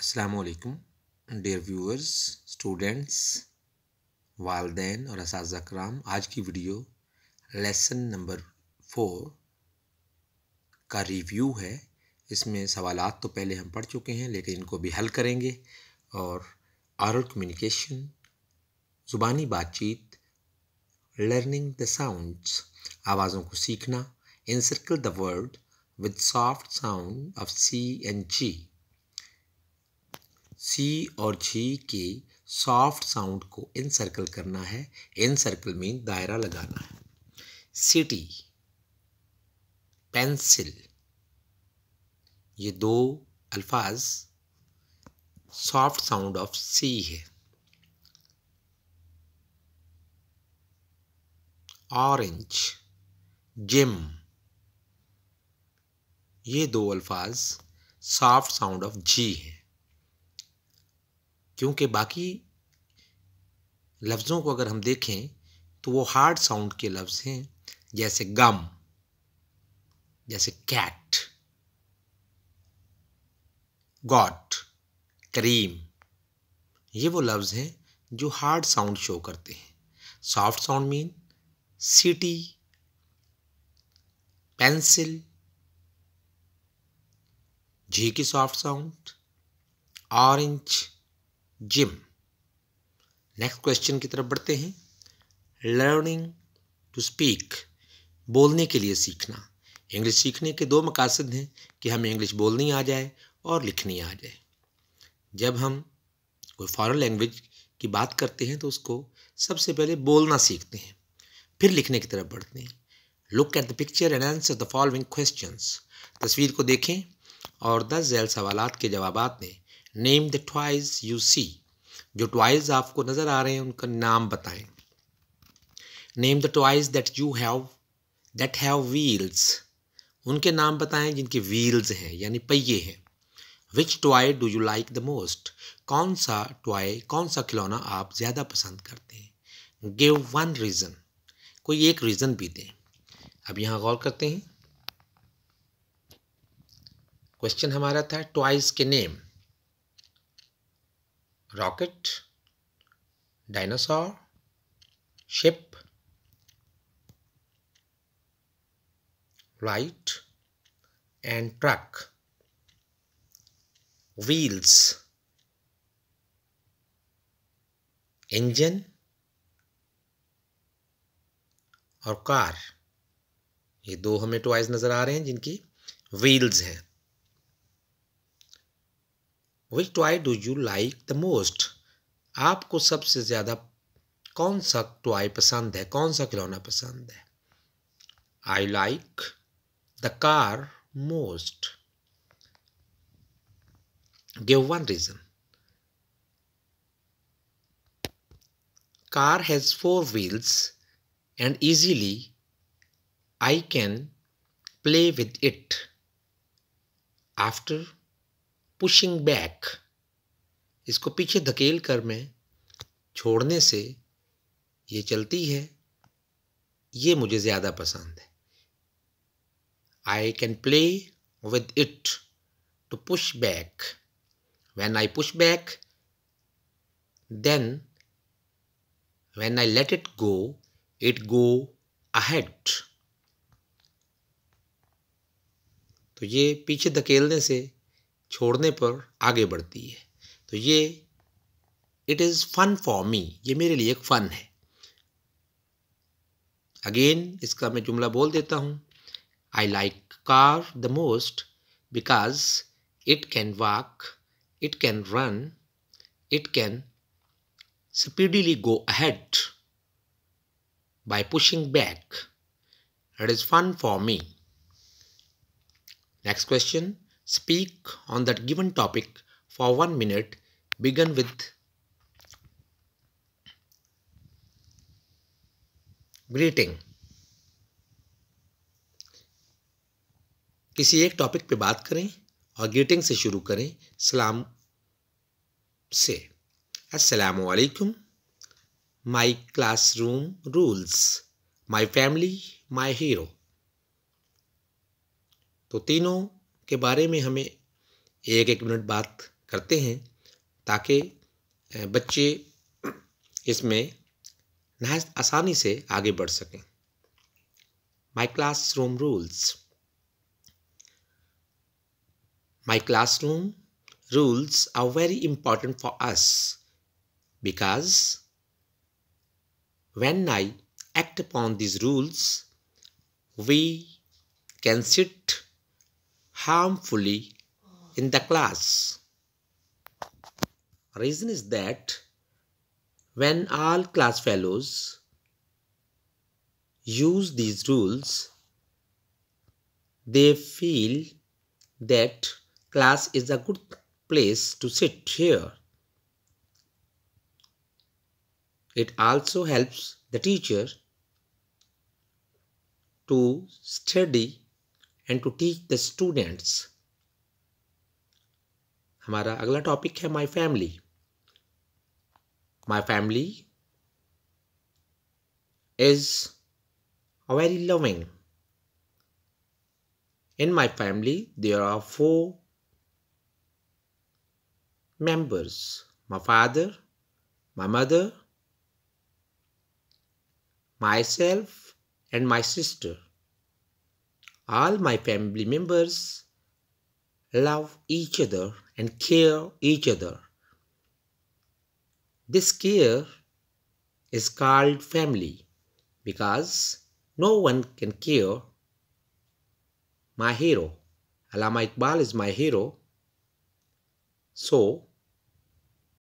Aslam dare viewers students वालदेन और इस कराम आज की वीडियो लेसन नंबर फोर का रिव्यू है इसमें सवाल तो पहले हम पढ़ चुके हैं लेकिन इनको भी हल करेंगे और आरल कम्युनिकेशन ज़ुबानी बातचीत लर्निंग द साउंड्स आवाज़ों को सीखना इन circle the world with soft sound of C and G C और जी के सॉफ्ट साउंड को इन सर्कल करना है इन सर्कल में दायरा लगाना है सिटी पेंसिल ये दो अल्फाज सॉफ्ट साउंड ऑफ सी है ऑरेंज जिम ये दो अल्फाज सॉफ्ट साउंड ऑफ जी हैं क्योंकि बाकी लफ्ज़ों को अगर हम देखें तो वो हार्ड साउंड के लफ्ज़ हैं जैसे गम जैसे कैट गॉट करीम ये वो लफ्ज़ हैं जो हार्ड साउंड शो करते हैं soft sound mean city pencil झी की soft sound orange gym next question की तरफ बढ़ते हैं लर्निंग टू स्पीक बोलने के लिए सीखना इंग्लिश सीखने के दो मकासद हैं कि हमें इंग्लिश बोलनी आ जाए और लिखनी आ जाए जब हम कोई फॉरेन लैंग्वेज की बात करते हैं तो उसको सबसे पहले बोलना सीखते हैं फिर लिखने की तरफ बढ़ते हैं look at the picture and answer the following questions तस्वीर को देखें और दस जैल सवाल के जवाब ने name the toys you see जो ट्वाइज आपको नज़र आ रहे हैं उनका नाम बताएं name the toys that you have that have wheels उनके नाम बताएं जिनके व्हील्स हैं यानी पहिए हैं which toy do you like the most कौन सा टॉय कौन सा खिलौना आप ज़्यादा पसंद करते हैं गिव वन रीज़न कोई एक रीज़न भी दें अब यहाँ गौर करते हैं क्वेश्चन हमारा था टॉयज़ के name rocket, dinosaur, ship, right and truck, wheels, engine और कार ये दो हमें टॉयज नज़र आ रहे हैं जिनकी व्हील्स हैं which toy do you like the most आपको सबसे ज़्यादा कौन सा टॉय पसंद है कौन सा खिलौना पसंद है I like the car most give one reason. Car has four wheels and easily I can play with it. After pushing back इसको पीछे धकेल कर मैं छोड़ने से ये चलती है ये मुझे ज़्यादा पसंद है I can play with it to push back when I push back then when I let it go it go ahead तो ये पीछे धकेलने से छोड़ने पर आगे बढ़ती है तो ये it is fun for me ये मेरे लिए एक फ़न है अगेन इसका मैं जुमला बोल देता हूँ I like car the most because it can walk it can run it can speedly go ahead by pushing back it is fun for me next question Speak on that given topic for one minute. Begin with greeting. किसी एक topic पे बात करें और greeting से शुरू करें सलाम से अस्सलाम वालेकुम my classroom rules my family my hero तो तीनों के बारे में हमें एक एक मिनट बात करते हैं ताकि बच्चे इसमें नहज आसानी से आगे बढ़ सकें my classroom rules my classroom rules are very important for us because when I act upon these rules we can sit harmfully in the class. Reason is that when all class fellows use these rules, they feel that class is a good place to sit here. It also helps the teacher to study and to teach the students, हमारा अगला topic है my family my family is a very loving In my family, there are four members my father, my mother, myself, and my sister all my family members love each other and care each other. This care is called family because no one can care my hero. Allama Iqbal is my hero. So,